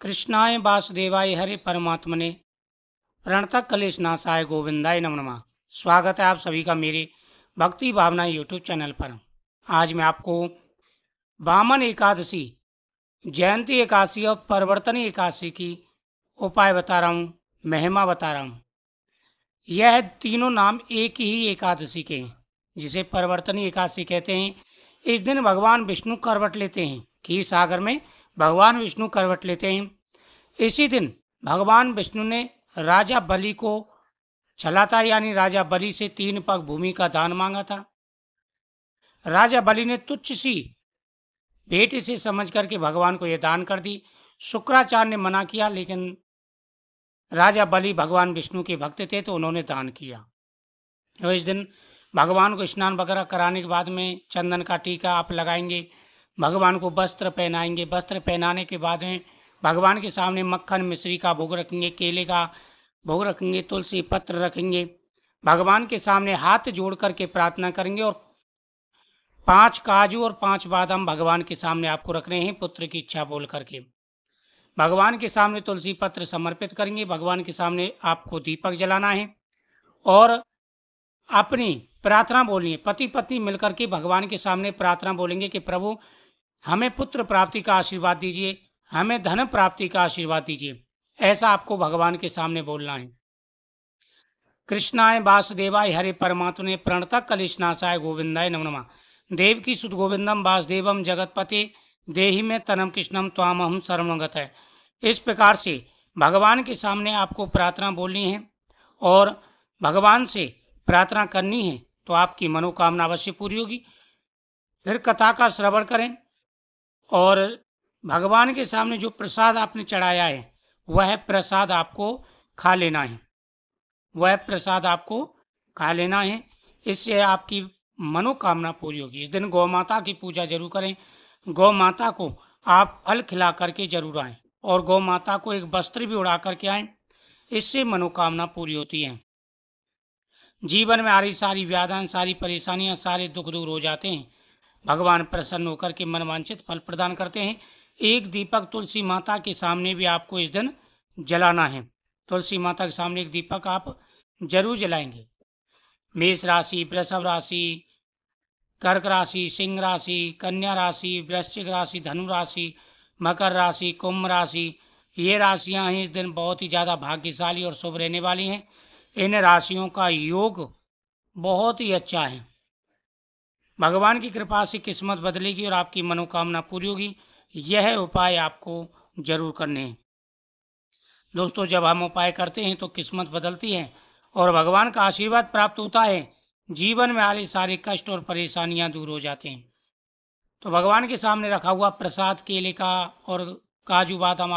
कृष्णाय वासुदेवाय हरे परमात्मने प्रणतक कलेश नाशाय गोविंदाय नम नमा स्वागत है आप सभी का मेरे भक्ति भावना यूट्यूब चैनल पर आज मैं आपको वामन एकादशी जयंती एकादशी और परिवर्तनी एकादशी की उपाय बता रहा हूँ महिमा बता रहा हूँ यह तीनों नाम एक ही एकादशी के हैं जिसे परिवर्तनी एकादशी कहते हैं एक दिन भगवान विष्णु करवट लेते हैं कि सागर में भगवान विष्णु करवट लेते हैं इसी दिन भगवान विष्णु ने राजा बलि को छलाता यानी राजा बलि से तीन पग भूमि का दान मांगा था राजा बलि ने तुच्छ सी भेंट से समझ करके भगवान को यह दान कर दी शुक्राचार्य ने मना किया लेकिन राजा बलि भगवान विष्णु के भक्त थे तो उन्होंने दान किया तो इस दिन भगवान को स्नान वगैरह कराने के बाद में चंदन का टीका आप लगाएंगे भगवान को वस्त्र पहनाएंगे वस्त्र पहनाने के बाद में भगवान के सामने मक्खन मिश्री का भोग रखेंगे केले का भोग रखेंगे तुलसी पत्र रखेंगे भगवान के सामने हाथ जोड़ करके प्रार्थना करेंगे और पांच काजू और पांच बादाम भगवान के सामने आपको रखने हैं पुत्र की इच्छा बोल करके भगवान के सामने तुलसी पत्र समर्पित करेंगे भगवान के सामने आपको दीपक जलाना है और अपनी प्रार्थना बोलनी है पति पत्नी मिलकर के भगवान के सामने प्रार्थना बोलेंगे कि प्रभु हमें पुत्र प्राप्ति का आशीर्वाद दीजिए हमें धन प्राप्ति का आशीर्वाद दीजिए ऐसा आपको भगवान के सामने बोलना है कृष्णाय वासुदेवाय हरे परमात्मने प्रणतः कलिशनाशाय गोविंदाय नम नमा देव की सुध गोविंदम वासुदेवम जगतपति दे में तनम कृष्णम त्वाम हम सर्वगत है इस प्रकार से भगवान के सामने आपको प्रार्थना बोलनी है और भगवान से प्रार्थना करनी है तो आपकी मनोकामना अवश्य पूरी होगी फिर कथा का श्रवण करें और भगवान के सामने जो प्रसाद आपने चढ़ाया है वह प्रसाद आपको खा लेना है वह प्रसाद आपको खा लेना है इससे आपकी मनोकामना पूरी होगी इस दिन गौ माता की पूजा जरूर करें गौ माता को आप फल खिला करके जरूर आए और गौ माता को एक वस्त्र भी उड़ा करके आए इससे मनोकामना पूरी होती है जीवन में आ रही सारी व्याधान सारी परेशानियां सारे दुख दूर हो जाते हैं भगवान प्रसन्न होकर के मनवांछित फल प्रदान करते हैं एक दीपक तुलसी माता के सामने भी आपको इस दिन जलाना है तुलसी माता के सामने एक दीपक आप जरूर जलाएंगे मेष राशि वृषभ राशि कर्क राशि सिंह राशि कन्या राशि वृश्चिक राशि धनु राशि मकर राशि कुंभ राशि ये राशियां हैं इस दिन बहुत ही ज़्यादा भाग्यशाली और शुभ रहने वाली हैं इन राशियों का योग बहुत ही अच्छा है भगवान की कृपा से किस्मत बदलेगी और आपकी मनोकामना पूरी होगी यह उपाय आपको जरूर करने हैं दोस्तों जब हम उपाय करते हैं तो किस्मत बदलती है और भगवान का आशीर्वाद प्राप्त होता है जीवन में आ रहे सारे कष्ट और परेशानियां दूर हो जाते हैं तो भगवान के सामने रखा हुआ प्रसाद केले का और काजू बादाम